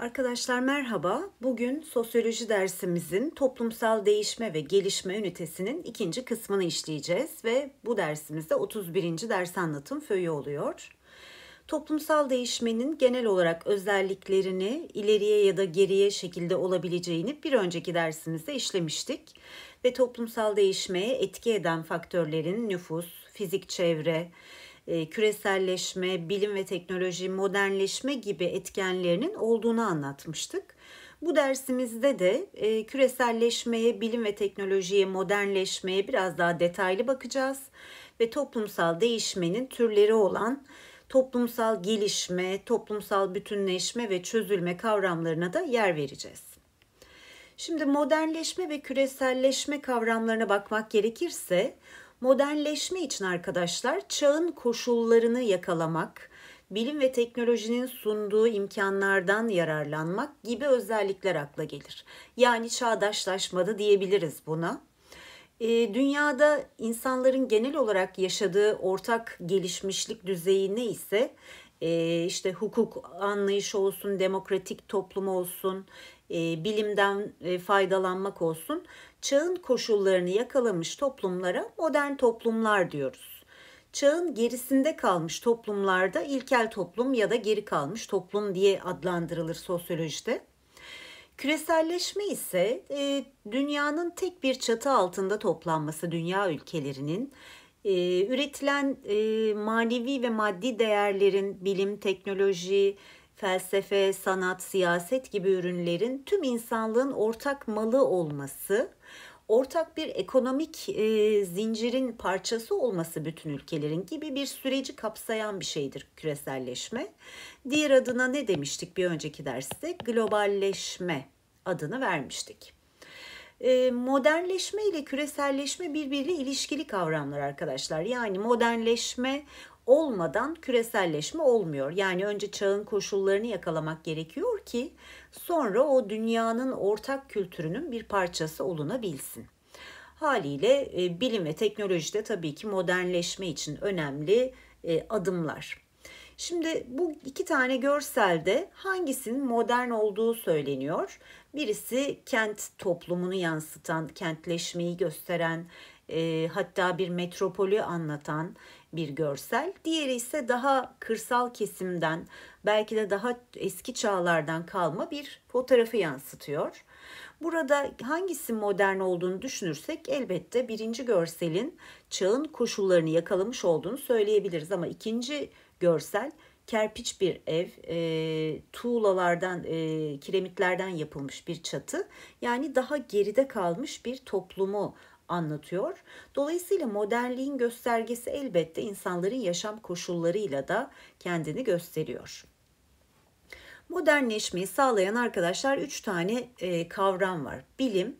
Arkadaşlar merhaba. Bugün sosyoloji dersimizin toplumsal değişme ve gelişme ünitesinin ikinci kısmını işleyeceğiz ve bu dersimizde 31. ders anlatım föyü oluyor. Toplumsal değişmenin genel olarak özelliklerini ileriye ya da geriye şekilde olabileceğini bir önceki dersimizde işlemiştik ve toplumsal değişmeye etki eden faktörlerin nüfus, fizik çevre, e, küreselleşme, bilim ve teknoloji, modernleşme gibi etkenlerinin olduğunu anlatmıştık. Bu dersimizde de e, küreselleşmeye, bilim ve teknolojiye, modernleşmeye biraz daha detaylı bakacağız ve toplumsal değişmenin türleri olan toplumsal gelişme, toplumsal bütünleşme ve çözülme kavramlarına da yer vereceğiz. Şimdi modernleşme ve küreselleşme kavramlarına bakmak gerekirse Modernleşme için arkadaşlar çağın koşullarını yakalamak, bilim ve teknolojinin sunduğu imkanlardan yararlanmak gibi özellikler akla gelir. Yani çağdaşlaşmada diyebiliriz buna. E, dünyada insanların genel olarak yaşadığı ortak gelişmişlik düzeyi ne ise e, işte hukuk anlayışı olsun, demokratik toplum olsun, e, bilimden e, faydalanmak olsun çağın koşullarını yakalamış toplumlara modern toplumlar diyoruz. Çağın gerisinde kalmış toplumlarda ilkel toplum ya da geri kalmış toplum diye adlandırılır sosyolojide. Küreselleşme ise e, dünyanın tek bir çatı altında toplanması dünya ülkelerinin e, üretilen e, manevi ve maddi değerlerin bilim, teknoloji, teknoloji, felsefe, sanat, siyaset gibi ürünlerin tüm insanlığın ortak malı olması, ortak bir ekonomik e, zincirin parçası olması bütün ülkelerin gibi bir süreci kapsayan bir şeydir küreselleşme. Diğer adına ne demiştik bir önceki derste? Globalleşme adını vermiştik. E, modernleşme ile küreselleşme birbiriyle ilişkili kavramlar arkadaşlar. Yani modernleşme olmadan küreselleşme olmuyor. Yani önce çağın koşullarını yakalamak gerekiyor ki sonra o dünyanın ortak kültürünün bir parçası olunabilsin. Haliyle e, bilim ve teknolojide tabii ki modernleşme için önemli e, adımlar. Şimdi bu iki tane görselde hangisinin modern olduğu söyleniyor. Birisi kent toplumunu yansıtan, kentleşmeyi gösteren, e, hatta bir metropolü anlatan, bir görsel. Diğeri ise daha kırsal kesimden belki de daha eski çağlardan kalma bir fotoğrafı yansıtıyor. Burada hangisi modern olduğunu düşünürsek elbette birinci görselin çağın koşullarını yakalamış olduğunu söyleyebiliriz ama ikinci görsel kerpiç bir ev, e, tuğlalardan, e, kiremitlerden yapılmış bir çatı. Yani daha geride kalmış bir toplumu anlatıyor. Dolayısıyla modernliğin göstergesi elbette insanların yaşam koşullarıyla da kendini gösteriyor. Modernleşmeyi sağlayan arkadaşlar 3 tane e, kavram var. Bilim,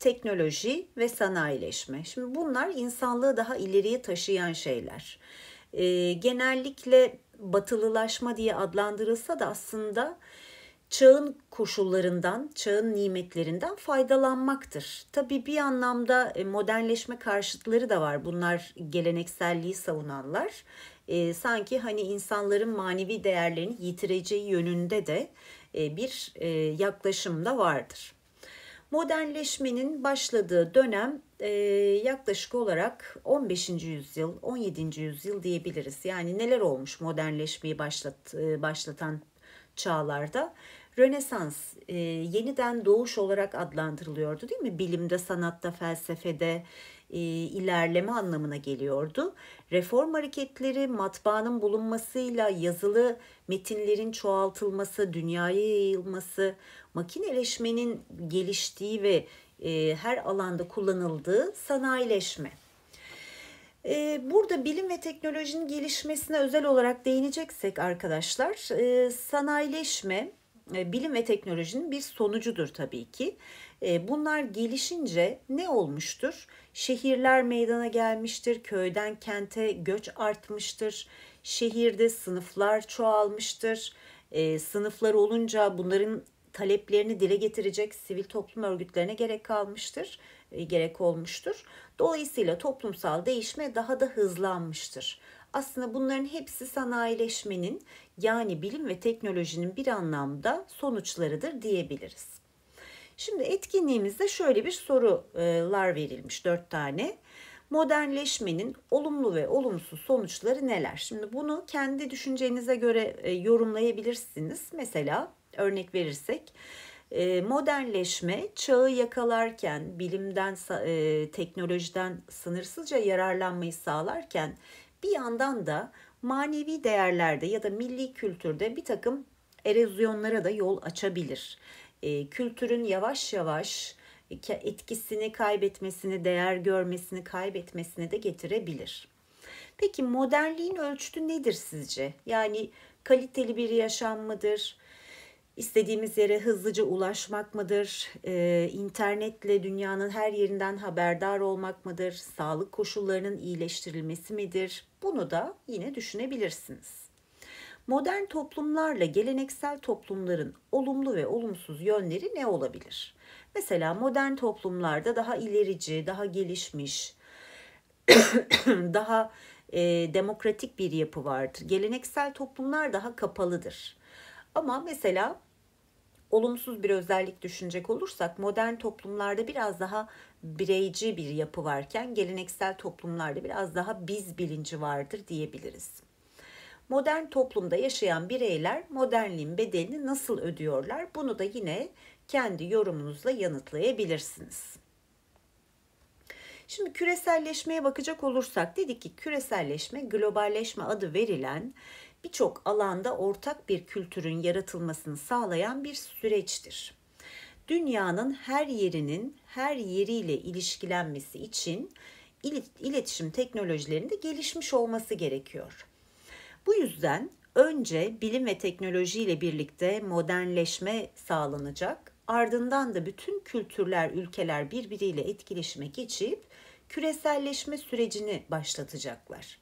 teknoloji ve sanayileşme. Şimdi bunlar insanlığı daha ileriye taşıyan şeyler. E, genellikle batılılaşma diye adlandırılsa da aslında çağın koşullarından, çağın nimetlerinden faydalanmaktır. Tabii bir anlamda e, modernleşme karşıtları da var. Bunlar gelenekselliği savunanlar. E, sanki hani insanların manevi değerlerini yitireceği yönünde de e, bir e, yaklaşım da vardır. Modernleşmenin başladığı dönem e, yaklaşık olarak 15. yüzyıl, 17. yüzyıl diyebiliriz. Yani neler olmuş modernleşmeyi başlat, e, başlatan çağlarda Rönesans e, yeniden doğuş olarak adlandırılıyordu değil mi? Bilimde, sanatta, felsefede e, ilerleme anlamına geliyordu. Reform hareketleri matbaanın bulunmasıyla yazılı metinlerin çoğaltılması, dünyaya yayılması, makineleşmenin geliştiği ve e, her alanda kullanıldığı sanayileşme. E, burada bilim ve teknolojinin gelişmesine özel olarak değineceksek arkadaşlar, e, sanayileşme e, bilim ve teknolojinin bir sonucudur tabii ki. E, bunlar gelişince ne olmuştur? Şehirler meydana gelmiştir, köyden kente göç artmıştır, şehirde sınıflar çoğalmıştır. E, sınıflar olunca bunların taleplerini dile getirecek sivil toplum örgütlerine gerek kalmıştır, gerek olmuştur. Dolayısıyla toplumsal değişme daha da hızlanmıştır. Aslında bunların hepsi sanayileşmenin yani bilim ve teknolojinin bir anlamda sonuçlarıdır diyebiliriz. Şimdi etkinliğimizde şöyle bir sorular verilmiş dört tane. Modernleşmenin olumlu ve olumsuz sonuçları neler? Şimdi bunu kendi düşüncenize göre e, yorumlayabilirsiniz. Mesela örnek verirsek e, modernleşme çağı yakalarken bilimden e, teknolojiden sınırsızca yararlanmayı sağlarken bir yandan da manevi değerlerde ya da milli kültürde bir takım erozyonlara da yol açabilir. E, kültürün yavaş yavaş e, etkisini kaybetmesini, değer görmesini kaybetmesini de getirebilir. Peki modernliğin ölçütü nedir sizce? Yani kaliteli bir yaşam mıdır? İstediğimiz yere hızlıca ulaşmak mıdır? Ee, internetle dünyanın her yerinden haberdar olmak mıdır? Sağlık koşullarının iyileştirilmesi midir? Bunu da yine düşünebilirsiniz. Modern toplumlarla geleneksel toplumların olumlu ve olumsuz yönleri ne olabilir? Mesela modern toplumlarda daha ilerici, daha gelişmiş, daha e, demokratik bir yapı vardır. Geleneksel toplumlar daha kapalıdır. Ama mesela olumsuz bir özellik düşünecek olursak modern toplumlarda biraz daha bireyci bir yapı varken geleneksel toplumlarda biraz daha biz bilinci vardır diyebiliriz. Modern toplumda yaşayan bireyler modernliğin bedelini nasıl ödüyorlar? Bunu da yine kendi yorumunuzla yanıtlayabilirsiniz. Şimdi küreselleşmeye bakacak olursak dedik ki küreselleşme globalleşme adı verilen birçok alanda ortak bir kültürün yaratılmasını sağlayan bir süreçtir. Dünyanın her yerinin her yeriyle ilişkilenmesi için iletişim teknolojilerinde gelişmiş olması gerekiyor. Bu yüzden önce bilim ve teknoloji ile birlikte modernleşme sağlanacak, ardından da bütün kültürler, ülkeler birbiriyle etkileşime geçip küreselleşme sürecini başlatacaklar.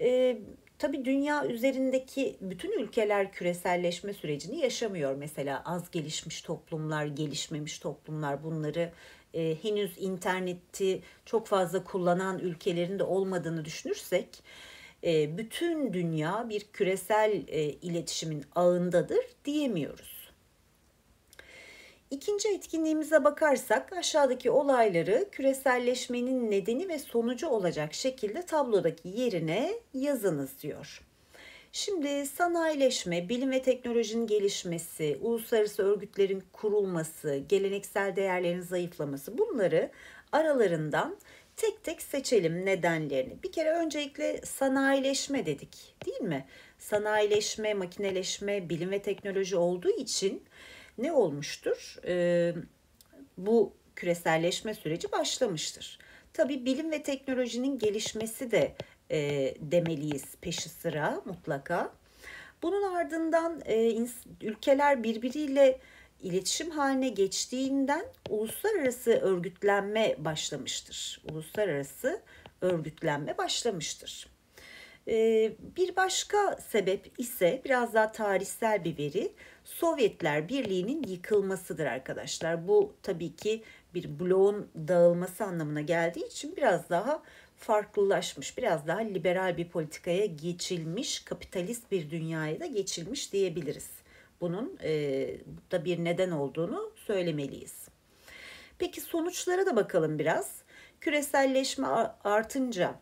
Ee, Tabii dünya üzerindeki bütün ülkeler küreselleşme sürecini yaşamıyor. Mesela az gelişmiş toplumlar, gelişmemiş toplumlar bunları e, henüz interneti çok fazla kullanan ülkelerin de olmadığını düşünürsek e, bütün dünya bir küresel e, iletişimin ağındadır diyemiyoruz. İkinci etkinliğimize bakarsak aşağıdaki olayları küreselleşmenin nedeni ve sonucu olacak şekilde tablodaki yerine yazınız diyor. Şimdi sanayileşme, bilim ve teknolojinin gelişmesi, uluslararası örgütlerin kurulması, geleneksel değerlerin zayıflaması bunları aralarından tek tek seçelim nedenlerini. Bir kere öncelikle sanayileşme dedik değil mi? Sanayileşme, makineleşme, bilim ve teknoloji olduğu için ne olmuştur? E, bu küreselleşme süreci başlamıştır. Tabii bilim ve teknolojinin gelişmesi de e, demeliyiz peşi sıra mutlaka. Bunun ardından e, ülkeler birbiriyle iletişim haline geçtiğinden uluslararası örgütlenme başlamıştır. Uluslararası örgütlenme başlamıştır. Bir başka sebep ise biraz daha tarihsel bir veri Sovyetler Birliği'nin yıkılmasıdır arkadaşlar. Bu tabii ki bir bloğun dağılması anlamına geldiği için biraz daha farklılaşmış, biraz daha liberal bir politikaya geçilmiş, kapitalist bir dünyaya da geçilmiş diyebiliriz. Bunun da bir neden olduğunu söylemeliyiz. Peki sonuçlara da bakalım biraz. Küreselleşme artınca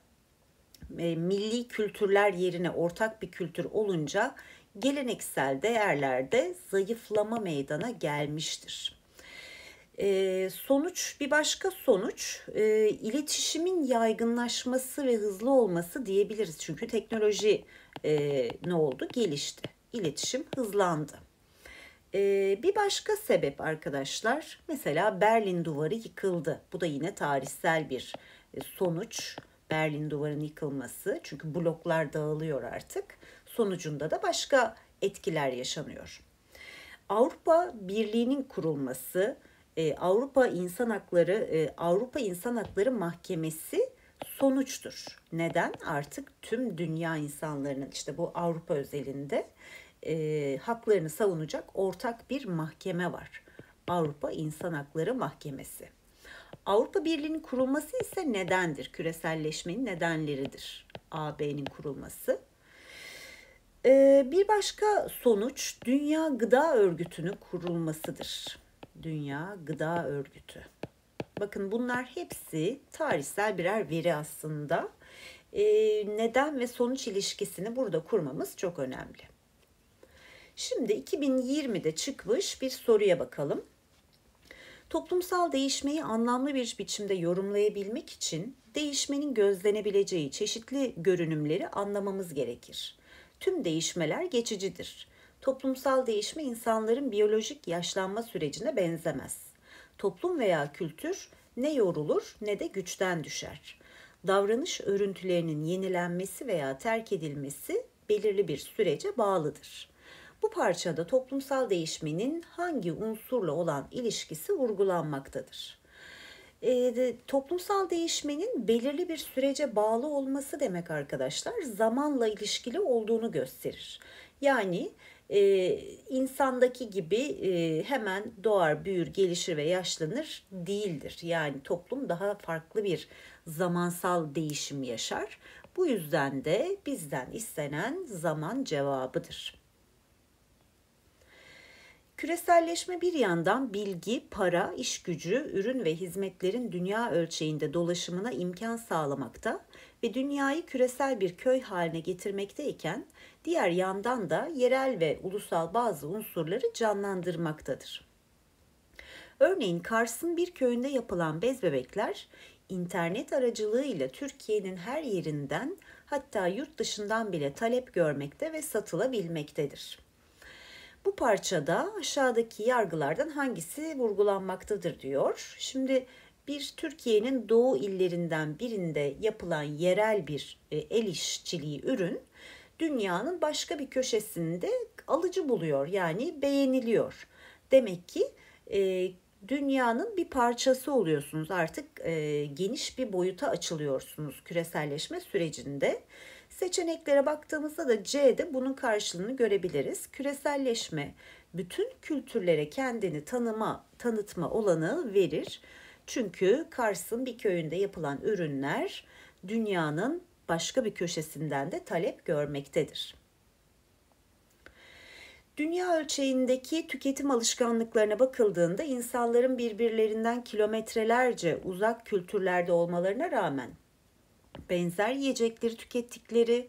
e, milli kültürler yerine ortak bir kültür olunca geleneksel değerlerde zayıflama meydana gelmiştir. E, sonuç bir başka sonuç e, iletişimin yaygınlaşması ve hızlı olması diyebiliriz. Çünkü teknoloji ne oldu? Gelişti. iletişim hızlandı. bir başka sebep arkadaşlar mesela Berlin duvarı yıkıldı. Bu da yine tarihsel bir sonuç. Berlin duvarının yıkılması çünkü bloklar dağılıyor artık. Sonucunda da başka etkiler yaşanıyor. Avrupa Birliği'nin kurulması, e, Avrupa İnsan Hakları e, Avrupa İnsan Hakları Mahkemesi sonuçtur. Neden? Artık tüm dünya insanların işte bu Avrupa özelinde e, haklarını savunacak ortak bir mahkeme var. Avrupa İnsan Hakları Mahkemesi. Avrupa Birliği'nin kurulması ise nedendir? Küreselleşmenin nedenleridir AB'nin kurulması. Ee, bir başka sonuç Dünya Gıda Örgütü'nün kurulmasıdır. Dünya Gıda Örgütü. Bakın bunlar hepsi tarihsel birer veri aslında. Ee, neden ve sonuç ilişkisini burada kurmamız çok önemli. Şimdi 2020'de çıkmış bir soruya bakalım. Toplumsal değişmeyi anlamlı bir biçimde yorumlayabilmek için değişmenin gözlenebileceği çeşitli görünümleri anlamamız gerekir. Tüm değişmeler geçicidir. Toplumsal değişme insanların biyolojik yaşlanma sürecine benzemez. Toplum veya kültür ne yorulur ne de güçten düşer. Davranış örüntülerinin yenilenmesi veya terk edilmesi belirli bir sürece bağlıdır.'' Bu parçada toplumsal değişmenin hangi unsurla olan ilişkisi vurgulanmaktadır. E, toplumsal değişmenin belirli bir sürece bağlı olması demek arkadaşlar zamanla ilişkili olduğunu gösterir. Yani e, insandaki gibi e, hemen doğar, büyür, gelişir ve yaşlanır değildir. Yani toplum daha farklı bir zamansal değişim yaşar. Bu yüzden de bizden istenen zaman cevabıdır. Küreselleşme bir yandan bilgi, para, iş gücü, ürün ve hizmetlerin dünya ölçeğinde dolaşımına imkan sağlamakta ve dünyayı küresel bir köy haline getirmekteyken diğer yandan da yerel ve ulusal bazı unsurları canlandırmaktadır. Örneğin Kars'ın bir köyünde yapılan bez bebekler internet aracılığıyla Türkiye'nin her yerinden hatta yurt dışından bile talep görmekte ve satılabilmektedir. Bu parçada aşağıdaki yargılardan hangisi vurgulanmaktadır diyor. Şimdi bir Türkiye'nin doğu illerinden birinde yapılan yerel bir e, el işçiliği ürün dünyanın başka bir köşesinde alıcı buluyor yani beğeniliyor. Demek ki e, dünyanın bir parçası oluyorsunuz artık e, geniş bir boyuta açılıyorsunuz küreselleşme sürecinde. Seçeneklere baktığımızda da C'de bunun karşılığını görebiliriz. Küreselleşme bütün kültürlere kendini tanıma, tanıtma olanı verir. Çünkü Kars'ın bir köyünde yapılan ürünler dünyanın başka bir köşesinden de talep görmektedir. Dünya ölçeğindeki tüketim alışkanlıklarına bakıldığında insanların birbirlerinden kilometrelerce uzak kültürlerde olmalarına rağmen benzer yiyecekleri tükettikleri,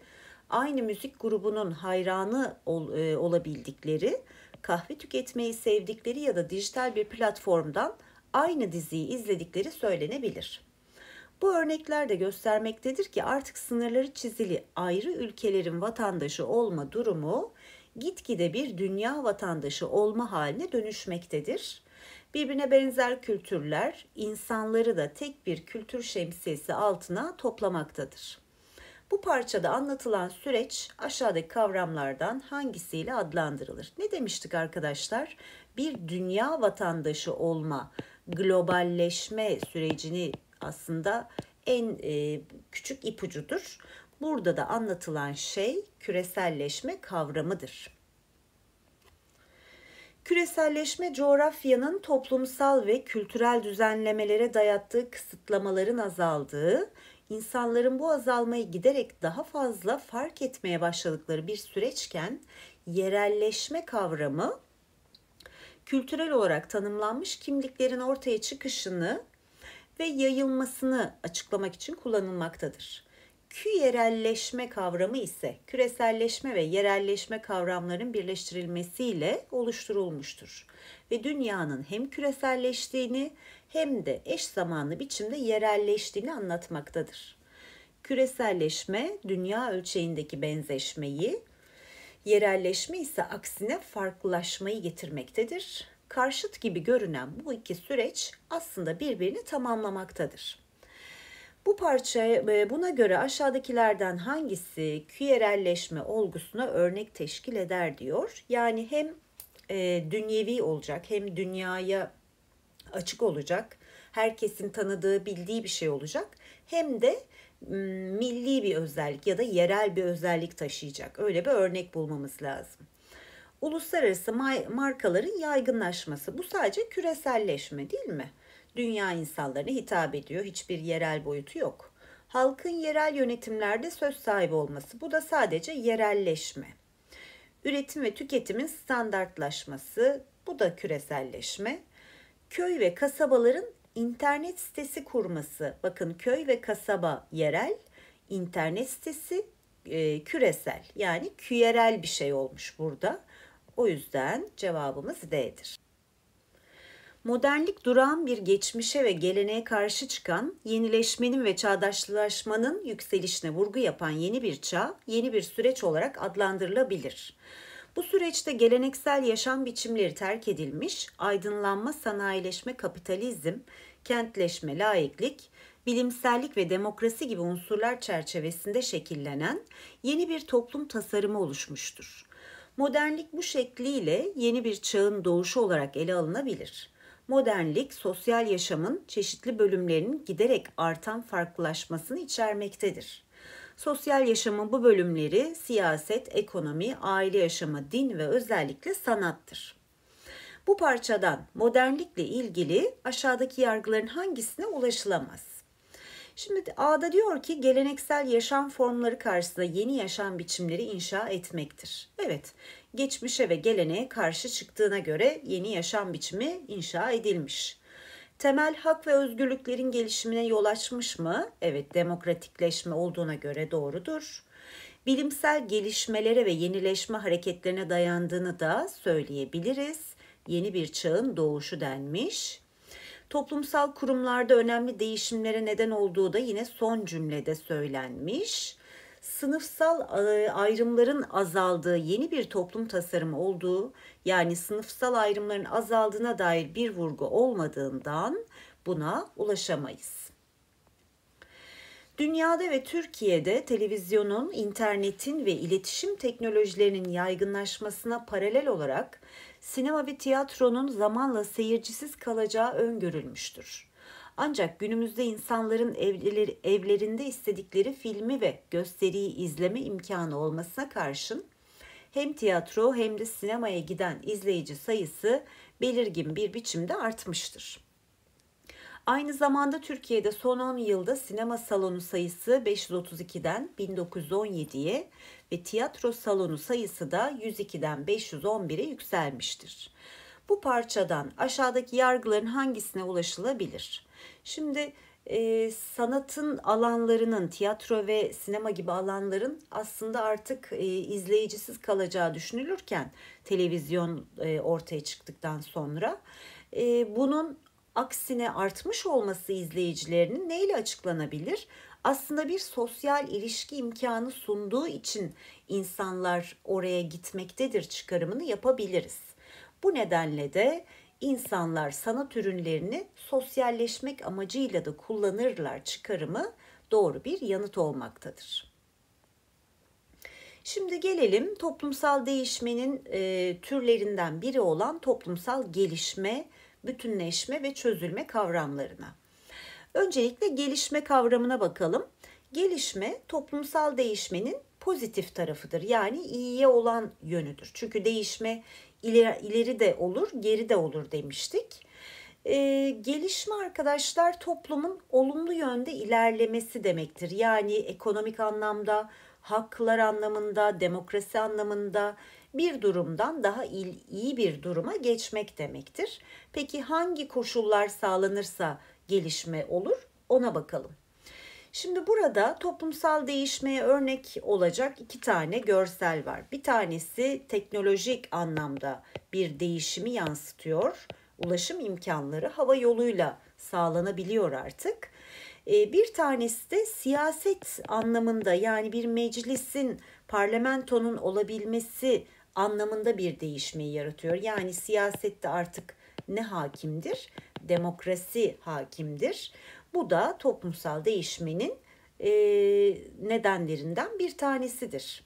aynı müzik grubunun hayranı ol, e, olabildikleri, kahve tüketmeyi sevdikleri ya da dijital bir platformdan aynı diziyi izledikleri söylenebilir. Bu örnekler de göstermektedir ki artık sınırları çizili ayrı ülkelerin vatandaşı olma durumu gitgide bir dünya vatandaşı olma haline dönüşmektedir Birbirine benzer kültürler insanları da tek bir kültür şemsiyesi altına toplamaktadır. Bu parçada anlatılan süreç aşağıdaki kavramlardan hangisiyle adlandırılır? Ne demiştik arkadaşlar? Bir dünya vatandaşı olma, globalleşme sürecini aslında en e, küçük ipucudur. Burada da anlatılan şey küreselleşme kavramıdır. Küreselleşme coğrafyanın toplumsal ve kültürel düzenlemelere dayattığı kısıtlamaların azaldığı, insanların bu azalmayı giderek daha fazla fark etmeye başladıkları bir süreçken yerelleşme kavramı kültürel olarak tanımlanmış kimliklerin ortaya çıkışını ve yayılmasını açıklamak için kullanılmaktadır. Küyerelleşme kavramı ise küreselleşme ve yerelleşme kavramların birleştirilmesiyle oluşturulmuştur. Ve dünyanın hem küreselleştiğini hem de eş zamanlı biçimde yerelleştiğini anlatmaktadır. Küreselleşme dünya ölçeğindeki benzeşmeyi, yerelleşme ise aksine farklılaşmayı getirmektedir. Karşıt gibi görünen bu iki süreç aslında birbirini tamamlamaktadır. Bu parça e, buna göre aşağıdakilerden hangisi küyerelleşme olgusuna örnek teşkil eder diyor. Yani hem e, dünyevi olacak hem dünyaya açık olacak. Herkesin tanıdığı, bildiği bir şey olacak. Hem de milli bir özellik ya da yerel bir özellik taşıyacak. Öyle bir örnek bulmamız lazım. Uluslararası markaların yaygınlaşması bu sadece küreselleşme değil mi? dünya insanlarına hitap ediyor. Hiçbir yerel boyutu yok. Halkın yerel yönetimlerde söz sahibi olması. Bu da sadece yerelleşme. Üretim ve tüketimin standartlaşması. Bu da küreselleşme. Köy ve kasabaların internet sitesi kurması. Bakın köy ve kasaba yerel, internet sitesi e, küresel. Yani küyerel bir şey olmuş burada. O yüzden cevabımız D'dir modernlik durağan bir geçmişe ve geleneğe karşı çıkan, yenileşmenin ve çağdaşlaşmanın yükselişine vurgu yapan yeni bir çağ, yeni bir süreç olarak adlandırılabilir. Bu süreçte geleneksel yaşam biçimleri terk edilmiş, aydınlanma, sanayileşme, kapitalizm, kentleşme, laiklik, bilimsellik ve demokrasi gibi unsurlar çerçevesinde şekillenen yeni bir toplum tasarımı oluşmuştur. Modernlik bu şekliyle yeni bir çağın doğuşu olarak ele alınabilir modernlik sosyal yaşamın çeşitli bölümlerinin giderek artan farklılaşmasını içermektedir. Sosyal yaşamın bu bölümleri siyaset, ekonomi, aile yaşamı, din ve özellikle sanattır. Bu parçadan modernlikle ilgili aşağıdaki yargıların hangisine ulaşılamaz? Şimdi A'da diyor ki geleneksel yaşam formları karşısında yeni yaşam biçimleri inşa etmektir. Evet, geçmişe ve geleneğe karşı çıktığına göre yeni yaşam biçimi inşa edilmiş. Temel hak ve özgürlüklerin gelişimine yol açmış mı? Evet, demokratikleşme olduğuna göre doğrudur. Bilimsel gelişmelere ve yenileşme hareketlerine dayandığını da söyleyebiliriz. Yeni bir çağın doğuşu denmiş toplumsal kurumlarda önemli değişimlere neden olduğu da yine son cümlede söylenmiş. Sınıfsal e, ayrımların azaldığı yeni bir toplum tasarımı olduğu yani sınıfsal ayrımların azaldığına dair bir vurgu olmadığından buna ulaşamayız. Dünyada ve Türkiye'de televizyonun, internetin ve iletişim teknolojilerinin yaygınlaşmasına paralel olarak sinema ve tiyatronun zamanla seyircisiz kalacağı öngörülmüştür. Ancak günümüzde insanların evleri, evlerinde istedikleri filmi ve gösteriyi izleme imkanı olmasına karşın hem tiyatro hem de sinemaya giden izleyici sayısı belirgin bir biçimde artmıştır. Aynı zamanda Türkiye'de son 10 yılda sinema salonu sayısı 532'den 1917'ye ve tiyatro salonu sayısı da 102'den 511'e yükselmiştir. Bu parçadan aşağıdaki yargıların hangisine ulaşılabilir? Şimdi e, sanatın alanlarının, tiyatro ve sinema gibi alanların aslında artık e, izleyicisiz kalacağı düşünülürken televizyon e, ortaya çıktıktan sonra e, bunun aksine artmış olması izleyicilerinin neyle açıklanabilir? aslında bir sosyal ilişki imkanı sunduğu için insanlar oraya gitmektedir çıkarımını yapabiliriz. Bu nedenle de insanlar sanat ürünlerini sosyalleşmek amacıyla da kullanırlar çıkarımı doğru bir yanıt olmaktadır. Şimdi gelelim toplumsal değişmenin e, türlerinden biri olan toplumsal gelişme, bütünleşme ve çözülme kavramlarına. Öncelikle gelişme kavramına bakalım. Gelişme toplumsal değişmenin pozitif tarafıdır. Yani iyiye olan yönüdür. Çünkü değişme ileri, de olur, geri de olur demiştik. Ee, gelişme arkadaşlar toplumun olumlu yönde ilerlemesi demektir. Yani ekonomik anlamda, haklar anlamında, demokrasi anlamında bir durumdan daha iyi bir duruma geçmek demektir. Peki hangi koşullar sağlanırsa gelişme olur? Ona bakalım. Şimdi burada toplumsal değişmeye örnek olacak iki tane görsel var. Bir tanesi teknolojik anlamda bir değişimi yansıtıyor. Ulaşım imkanları hava yoluyla sağlanabiliyor artık. Ee, bir tanesi de siyaset anlamında yani bir meclisin, parlamentonun olabilmesi anlamında bir değişmeyi yaratıyor. Yani siyasette artık ne hakimdir? demokrasi hakimdir. Bu da toplumsal değişmenin e, nedenlerinden bir tanesidir.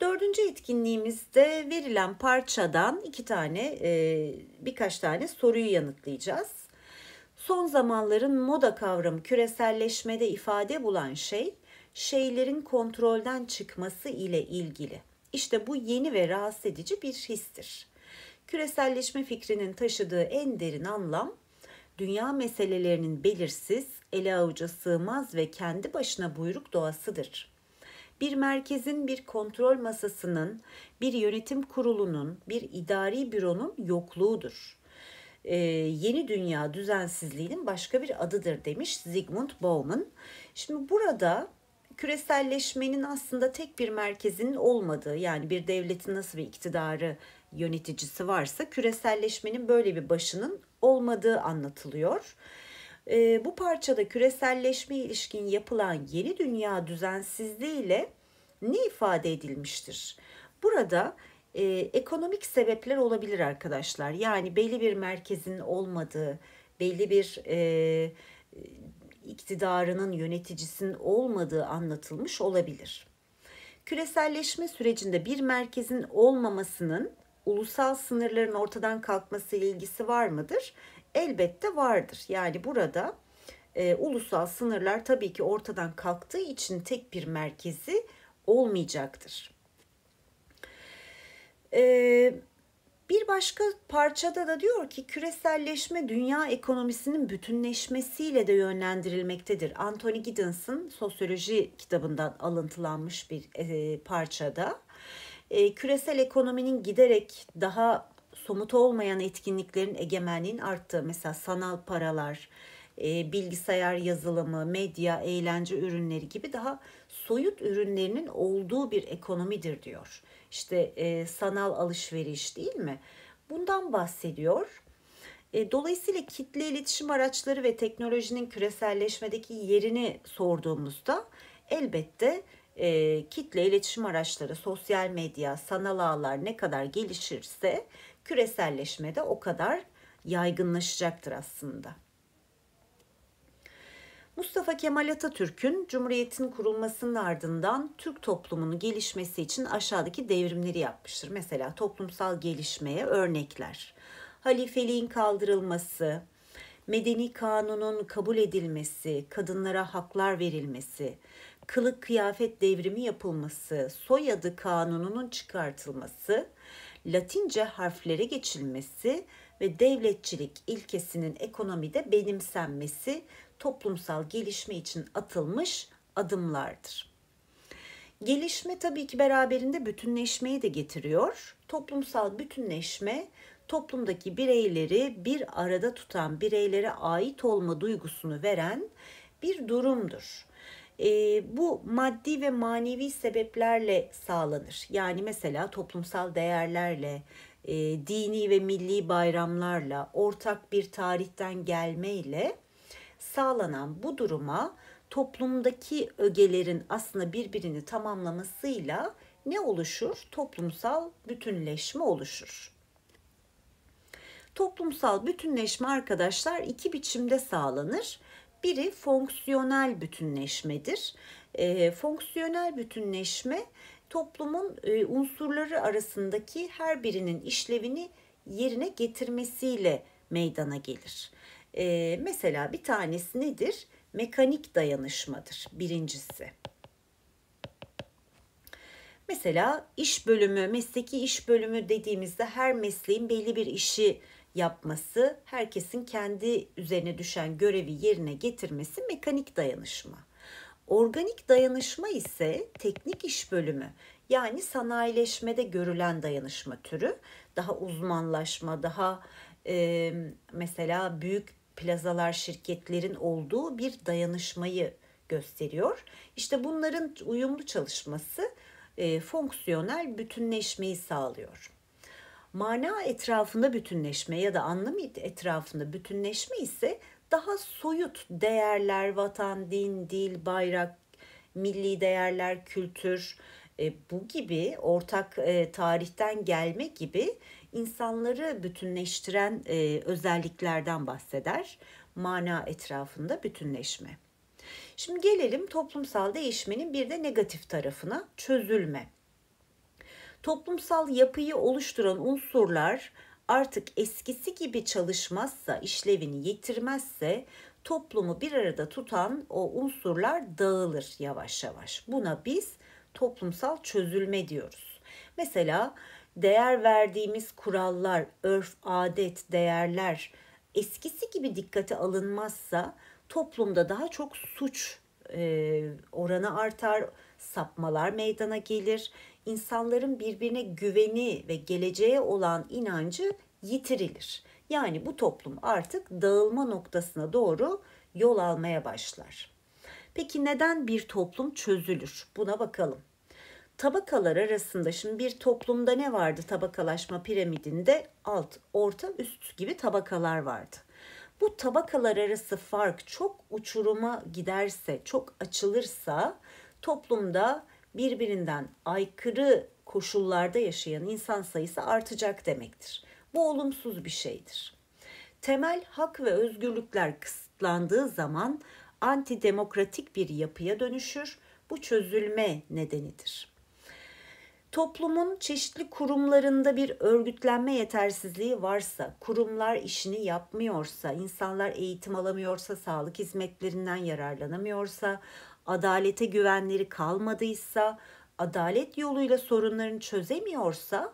Dördüncü etkinliğimizde verilen parçadan iki tane, e, birkaç tane soruyu yanıtlayacağız. Son zamanların moda kavramı küreselleşmede ifade bulan şey, şeylerin kontrolden çıkması ile ilgili. İşte bu yeni ve rahatsız edici bir histir. Küreselleşme fikrinin taşıdığı en derin anlam, dünya meselelerinin belirsiz, ele avuca sığmaz ve kendi başına buyruk doğasıdır. Bir merkezin, bir kontrol masasının, bir yönetim kurulunun, bir idari büronun yokluğudur. Ee, yeni dünya düzensizliğinin başka bir adıdır demiş Zygmunt Bauman. Şimdi burada küreselleşmenin aslında tek bir merkezin olmadığı yani bir devletin nasıl bir iktidarı yöneticisi varsa küreselleşmenin böyle bir başının olmadığı anlatılıyor. E, bu parçada küreselleşme ilişkin yapılan yeni dünya düzensizliği ile ne ifade edilmiştir? Burada e, ekonomik sebepler olabilir arkadaşlar. Yani belli bir merkezin olmadığı, belli bir e, iktidarının yöneticisinin olmadığı anlatılmış olabilir. Küreselleşme sürecinde bir merkezin olmamasının ulusal sınırların ortadan kalkması ilgisi var mıdır? Elbette vardır. Yani burada e, ulusal sınırlar tabii ki ortadan kalktığı için tek bir merkezi olmayacaktır. E, bir başka parçada da diyor ki küreselleşme dünya ekonomisinin bütünleşmesiyle de yönlendirilmektedir. Anthony Giddens'ın sosyoloji kitabından alıntılanmış bir e, parçada. E, küresel ekonominin giderek daha somut olmayan etkinliklerin egemenliğin arttığı mesela sanal paralar, e, bilgisayar yazılımı, medya, eğlence ürünleri gibi daha soyut ürünlerinin olduğu bir ekonomidir diyor. İşte e, sanal alışveriş değil mi? Bundan bahsediyor. dolayısıyla kitle iletişim araçları ve teknolojinin küreselleşmedeki yerini sorduğumuzda elbette e, kitle iletişim araçları, sosyal medya, sanal ağlar ne kadar gelişirse küreselleşme de o kadar yaygınlaşacaktır aslında. Mustafa Kemal Atatürk'ün Cumhuriyet'in kurulmasının ardından Türk toplumunun gelişmesi için aşağıdaki devrimleri yapmıştır. Mesela toplumsal gelişmeye örnekler. Halifeliğin kaldırılması, medeni kanunun kabul edilmesi, kadınlara haklar verilmesi, kılık kıyafet devrimi yapılması, soyadı kanununun çıkartılması, Latince harflere geçilmesi ve devletçilik ilkesinin ekonomide benimsenmesi toplumsal gelişme için atılmış adımlardır. Gelişme tabii ki beraberinde bütünleşmeyi de getiriyor. Toplumsal bütünleşme toplumdaki bireyleri bir arada tutan bireylere ait olma duygusunu veren bir durumdur e, bu maddi ve manevi sebeplerle sağlanır. Yani mesela toplumsal değerlerle, e, dini ve milli bayramlarla, ortak bir tarihten gelmeyle sağlanan bu duruma toplumdaki ögelerin aslında birbirini tamamlamasıyla ne oluşur? Toplumsal bütünleşme oluşur. Toplumsal bütünleşme arkadaşlar iki biçimde sağlanır. Biri fonksiyonel bütünleşmedir. E, fonksiyonel bütünleşme toplumun e, unsurları arasındaki her birinin işlevini yerine getirmesiyle meydana gelir. E, mesela bir tanesi nedir? Mekanik dayanışmadır birincisi. Mesela iş bölümü, mesleki iş bölümü dediğimizde her mesleğin belli bir işi yapması, herkesin kendi üzerine düşen görevi yerine getirmesi mekanik dayanışma. Organik dayanışma ise teknik iş bölümü yani sanayileşmede görülen dayanışma türü. Daha uzmanlaşma, daha e, mesela büyük plazalar şirketlerin olduğu bir dayanışmayı gösteriyor. İşte bunların uyumlu çalışması e, fonksiyonel bütünleşmeyi sağlıyor. Mana etrafında bütünleşme ya da anlam etrafında bütünleşme ise daha soyut değerler, vatan, din, dil, bayrak, milli değerler, kültür e, bu gibi ortak e, tarihten gelme gibi insanları bütünleştiren e, özelliklerden bahseder. Mana etrafında bütünleşme. Şimdi gelelim toplumsal değişmenin bir de negatif tarafına çözülme. Toplumsal yapıyı oluşturan unsurlar artık eskisi gibi çalışmazsa, işlevini yitirmezse toplumu bir arada tutan o unsurlar dağılır yavaş yavaş. Buna biz toplumsal çözülme diyoruz. Mesela değer verdiğimiz kurallar, örf, adet, değerler eskisi gibi dikkate alınmazsa toplumda daha çok suç e, oranı artar, sapmalar meydana gelir insanların birbirine güveni ve geleceğe olan inancı yitirilir. Yani bu toplum artık dağılma noktasına doğru yol almaya başlar. Peki neden bir toplum çözülür? Buna bakalım. Tabakalar arasında şimdi bir toplumda ne vardı tabakalaşma piramidinde? Alt, orta, üst gibi tabakalar vardı. Bu tabakalar arası fark çok uçuruma giderse, çok açılırsa toplumda birbirinden aykırı koşullarda yaşayan insan sayısı artacak demektir. Bu olumsuz bir şeydir. Temel hak ve özgürlükler kısıtlandığı zaman antidemokratik bir yapıya dönüşür. Bu çözülme nedenidir. Toplumun çeşitli kurumlarında bir örgütlenme yetersizliği varsa, kurumlar işini yapmıyorsa, insanlar eğitim alamıyorsa, sağlık hizmetlerinden yararlanamıyorsa, adalete güvenleri kalmadıysa, adalet yoluyla sorunlarını çözemiyorsa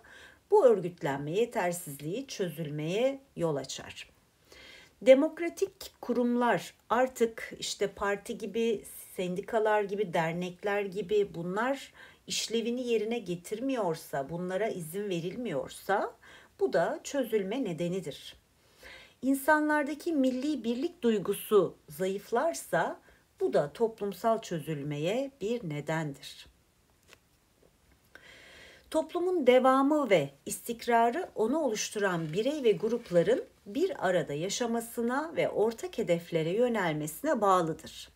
bu örgütlenme yetersizliği çözülmeye yol açar. Demokratik kurumlar artık işte parti gibi, sendikalar gibi, dernekler gibi bunlar işlevini yerine getirmiyorsa, bunlara izin verilmiyorsa bu da çözülme nedenidir. İnsanlardaki milli birlik duygusu zayıflarsa bu da toplumsal çözülmeye bir nedendir. Toplumun devamı ve istikrarı onu oluşturan birey ve grupların bir arada yaşamasına ve ortak hedeflere yönelmesine bağlıdır.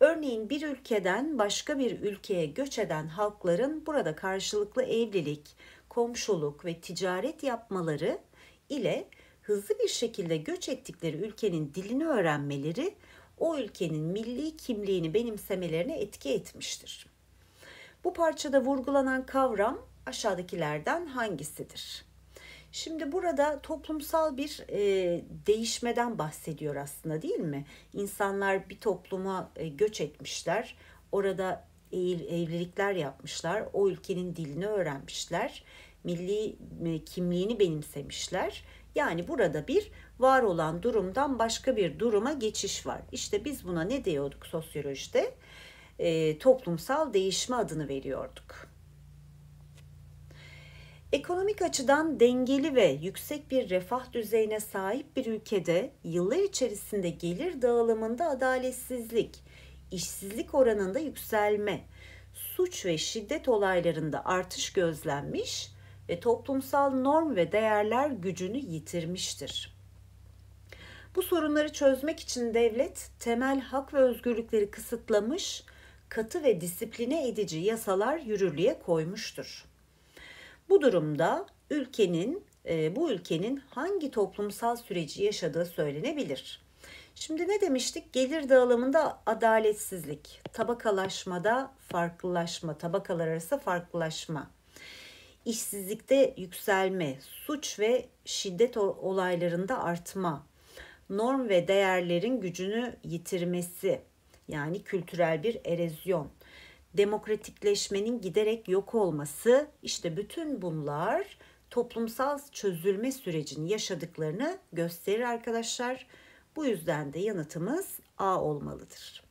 Örneğin bir ülkeden başka bir ülkeye göç eden halkların burada karşılıklı evlilik, komşuluk ve ticaret yapmaları ile hızlı bir şekilde göç ettikleri ülkenin dilini öğrenmeleri o ülkenin milli kimliğini benimsemelerine etki etmiştir. Bu parçada vurgulanan kavram aşağıdakilerden hangisidir? Şimdi burada toplumsal bir e, değişmeden bahsediyor aslında değil mi? İnsanlar bir topluma e, göç etmişler. Orada evlilikler yapmışlar. O ülkenin dilini öğrenmişler. Milli e, kimliğini benimsemişler. Yani burada bir var olan durumdan başka bir duruma geçiş var. İşte biz buna ne diyorduk sosyolojide? E, toplumsal değişme adını veriyorduk. Ekonomik açıdan dengeli ve yüksek bir refah düzeyine sahip bir ülkede yıllar içerisinde gelir dağılımında adaletsizlik, işsizlik oranında yükselme, suç ve şiddet olaylarında artış gözlenmiş ve toplumsal norm ve değerler gücünü yitirmiştir. Bu sorunları çözmek için devlet temel hak ve özgürlükleri kısıtlamış, katı ve disipline edici yasalar yürürlüğe koymuştur. Bu durumda ülkenin e, bu ülkenin hangi toplumsal süreci yaşadığı söylenebilir. Şimdi ne demiştik? Gelir dağılımında adaletsizlik, tabakalaşmada farklılaşma, tabakalar arası farklılaşma, işsizlikte yükselme, suç ve şiddet olaylarında artma, norm ve değerlerin gücünü yitirmesi yani kültürel bir erozyon, demokratikleşmenin giderek yok olması işte bütün bunlar toplumsal çözülme sürecini yaşadıklarını gösterir arkadaşlar. Bu yüzden de yanıtımız A olmalıdır.